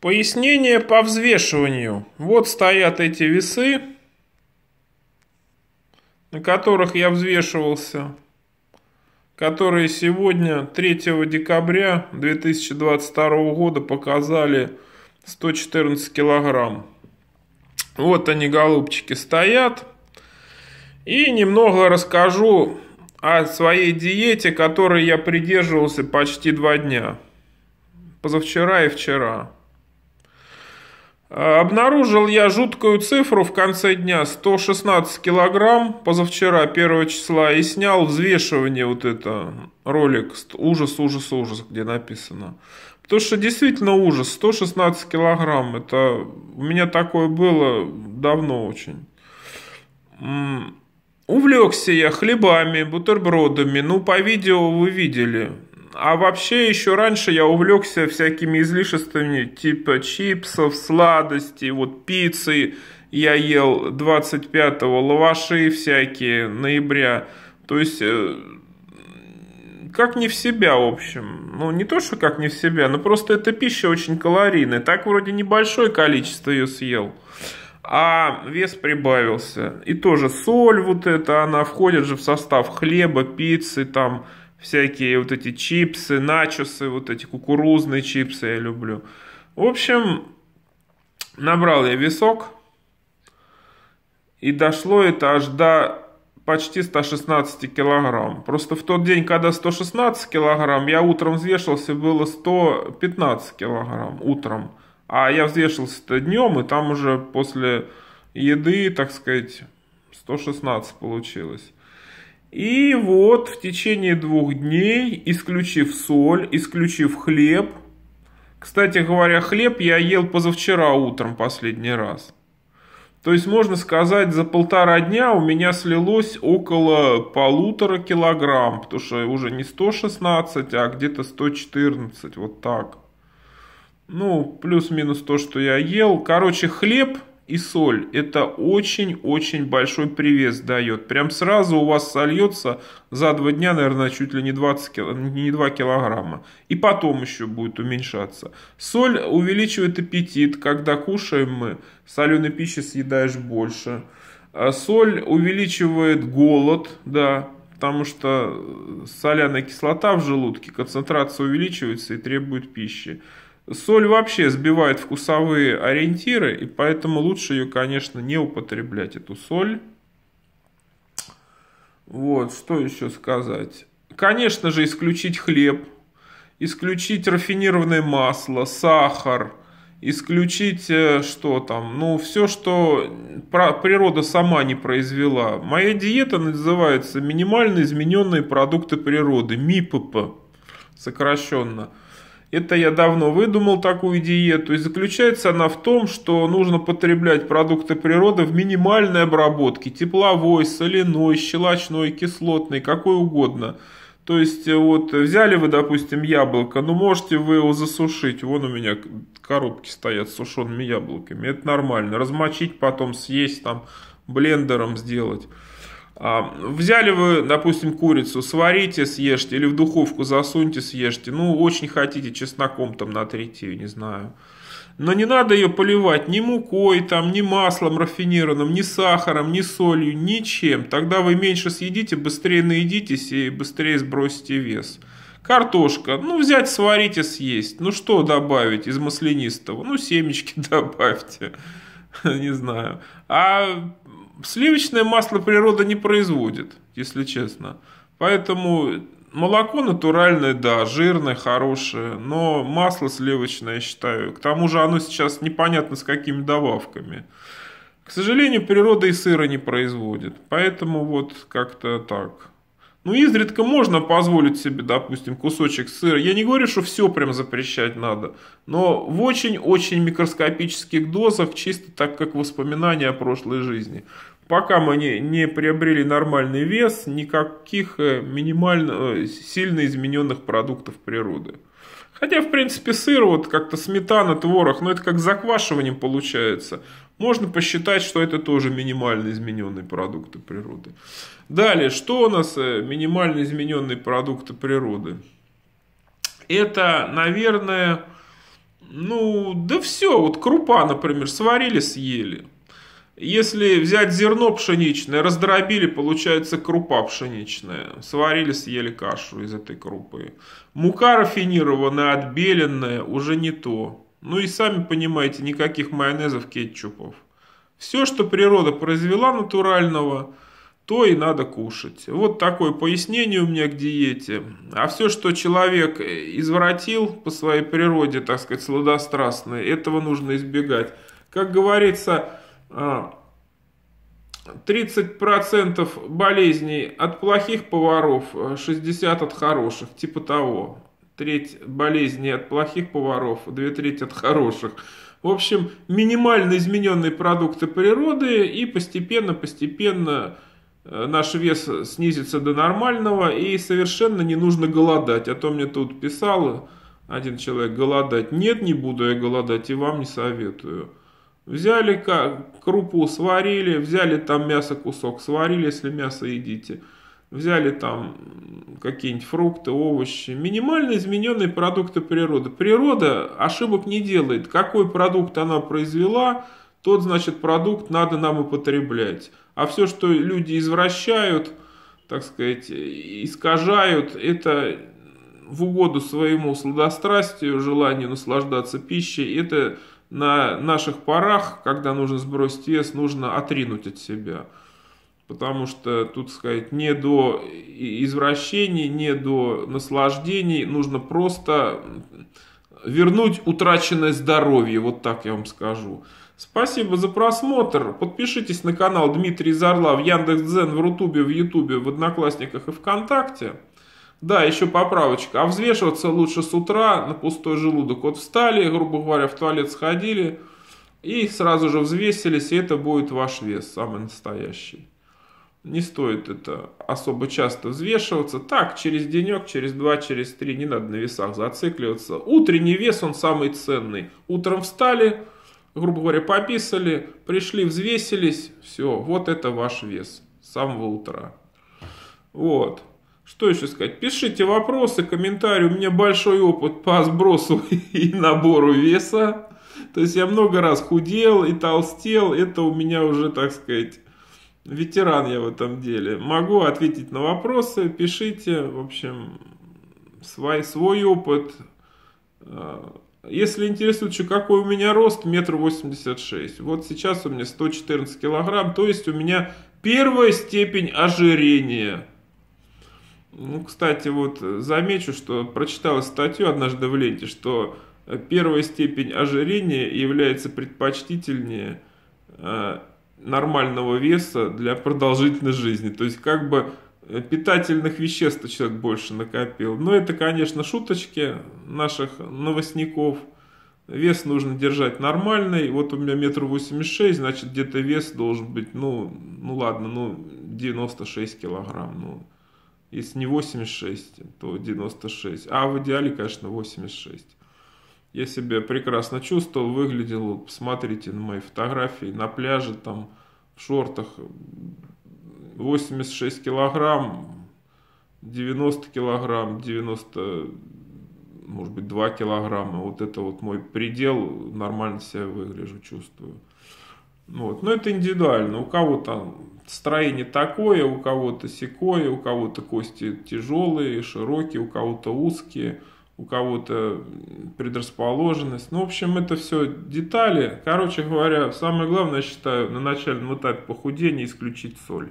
Пояснение по взвешиванию. Вот стоят эти весы, на которых я взвешивался, которые сегодня, 3 декабря 2022 года, показали 114 килограмм. Вот они, голубчики, стоят. И немного расскажу о своей диете, которой я придерживался почти два дня. Позавчера и вчера. Обнаружил я жуткую цифру в конце дня, 116 килограмм позавчера, 1 числа, и снял взвешивание вот это, ролик, ужас, ужас, ужас, где написано. Потому что действительно ужас, 116 килограмм, это у меня такое было давно очень. Увлекся я хлебами, бутербродами, ну по видео вы видели, а вообще еще раньше я увлекся всякими излишествами типа чипсов, сладостей, вот пиццы. Я ел 25-го, лаваши всякие, ноября. То есть, э, как не в себя, в общем. Ну, не то, что как не в себя, но просто эта пища очень калорийная. Так вроде небольшое количество ее съел а вес прибавился. И тоже соль вот эта, она входит же в состав хлеба, пиццы, там всякие вот эти чипсы, начосы, вот эти кукурузные чипсы я люблю. В общем, набрал я весок, и дошло это аж до почти 116 килограмм. Просто в тот день, когда 116 килограмм, я утром взвешивался, было 115 килограмм утром. А я взвешивался-то днем, и там уже после еды, так сказать, 116 получилось. И вот в течение двух дней, исключив соль, исключив хлеб, кстати говоря, хлеб я ел позавчера утром последний раз. То есть, можно сказать, за полтора дня у меня слилось около полутора килограмм, потому что уже не 116, а где-то 114, вот так. Ну, плюс-минус то, что я ел. Короче, хлеб и соль. Это очень-очень большой привес дает. Прям сразу у вас сольется за два дня, наверное, чуть ли не, 20, не 2 килограмма. И потом еще будет уменьшаться. Соль увеличивает аппетит. Когда кушаем мы, соленой пищи съедаешь больше. А соль увеличивает голод, да, потому что соляная кислота в желудке, концентрация увеличивается и требует пищи. Соль вообще сбивает вкусовые ориентиры, и поэтому лучше ее, конечно, не употреблять, эту соль. Вот, что еще сказать. Конечно же, исключить хлеб, исключить рафинированное масло, сахар, исключить э, что там, ну, все, что природа сама не произвела. Моя диета называется «Минимально измененные продукты природы», МИПП сокращенно – это я давно выдумал такую диету, и заключается она в том, что нужно потреблять продукты природы в минимальной обработке, тепловой, соляной, щелочной, кислотной, какой угодно. То есть э, вот взяли вы, допустим, яблоко, ну можете вы его засушить, вон у меня коробки стоят с сушеными яблоками, это нормально, размочить потом, съесть там, блендером сделать. А, взяли вы, допустим, курицу, сварите, съешьте, или в духовку засуньте, съешьте. Ну, очень хотите чесноком там на третью, не знаю. Но не надо ее поливать ни мукой, там, ни маслом рафинированным, ни сахаром, ни солью, ничем. Тогда вы меньше съедите, быстрее наедитесь и быстрее сбросите вес. Картошка, ну взять, сварить и съесть. Ну что добавить из маслянистого? Ну семечки добавьте. Не знаю. А Сливочное масло природа не производит, если честно. Поэтому молоко натуральное, да, жирное, хорошее, но масло сливочное, я считаю. К тому же оно сейчас непонятно с какими добавками. К сожалению, природа и сыра не производит. Поэтому вот как-то так. Ну, изредка можно позволить себе, допустим, кусочек сыра. Я не говорю, что все прям запрещать надо, но в очень-очень микроскопических дозах, чисто так как воспоминания о прошлой жизни. Пока мы не, не приобрели нормальный вес, никаких э, минимально э, сильно измененных продуктов природы. Хотя, в принципе, сыр, вот как-то сметана, творог, но ну, это как заквашиванием получается. Можно посчитать, что это тоже минимально измененные продукты природы. Далее, что у нас э, минимально измененные продукты природы? Это, наверное, ну, да все. Вот крупа, например, сварили, съели. Если взять зерно пшеничное, раздробили, получается крупа пшеничная. Сварили, съели кашу из этой крупы. Мука рафинированная, отбеленная, уже не то. Ну и сами понимаете, никаких майонезов, кетчупов. Все, что природа произвела натурального, то и надо кушать. Вот такое пояснение у меня к диете. А все, что человек э, извратил по своей природе, так сказать, сладострастной, этого нужно избегать. Как говорится, 30% а, болезней от плохих поваров, 60% а, от хороших, типа того. Треть болезней от плохих поваров, а две трети от хороших. В общем, минимально измененные продукты природы и постепенно-постепенно э, наш вес снизится до нормального и совершенно не нужно голодать. А то мне тут писал один человек голодать. Нет, не буду я голодать и вам не советую. Взяли как, крупу, сварили, взяли там мясо кусок, сварили, если мясо едите. Взяли там какие-нибудь фрукты, овощи. Минимально измененные продукты природы. Природа ошибок не делает. Какой продукт она произвела, тот, значит, продукт надо нам употреблять. А все, что люди извращают, так сказать, искажают, это в угоду своему сладострастию, желанию наслаждаться пищей, это на наших порах, когда нужно сбросить вес, нужно отринуть от себя. Потому что тут, сказать, не до извращений, не до наслаждений, нужно просто вернуть утраченное здоровье, вот так я вам скажу. Спасибо за просмотр. Подпишитесь на канал Дмитрий Зарла в Яндекс.Дзен, в Рутубе, в Ютубе, в Одноклассниках и ВКонтакте. Да, еще поправочка. А взвешиваться лучше с утра на пустой желудок. Вот встали, грубо говоря, в туалет сходили и сразу же взвесились, и это будет ваш вес самый настоящий. Не стоит это особо часто взвешиваться. Так, через денек, через два, через три не надо на весах зацикливаться. Утренний вес, он самый ценный. Утром встали, грубо говоря, пописали, пришли, взвесились, все, вот это ваш вес с самого утра. Вот. Что еще сказать? Пишите вопросы, комментарии. У меня большой опыт по сбросу и набору веса. То есть я много раз худел и толстел. Это у меня уже, так сказать, ветеран я в этом деле. Могу ответить на вопросы. Пишите, в общем, свой, свой опыт. А, если интересует, что какой у меня рост, метр восемьдесят шесть. Вот сейчас у меня 114 килограмм, то есть у меня первая степень ожирения. Ну, кстати, вот э, замечу, что прочитал статью однажды в ленте, что э, первая степень ожирения является предпочтительнее э, нормального веса для продолжительной жизни. То есть как бы питательных веществ человек больше накопил. Но это, конечно, шуточки наших новостников. Вес нужно держать нормальный. Вот у меня метр восемьдесят шесть, значит где-то вес должен быть, ну, ну ладно, ну девяносто шесть килограмм, ну если не 86, то 96. А в идеале, конечно, 86. Я себя прекрасно чувствовал, выглядел, посмотрите на мои фотографии, на пляже там, в шортах, 86 килограмм, 90 килограмм, 90, может быть, 2 килограмма. Вот это вот мой предел, нормально себя выгляжу, чувствую. Вот. Но это индивидуально. У кого то строение такое, у кого-то секое, у кого-то кости тяжелые, широкие, у кого-то узкие, у кого-то предрасположенность. Ну, в общем, это все детали. Короче говоря, самое главное, я считаю, на начальном этапе похудения исключить соль.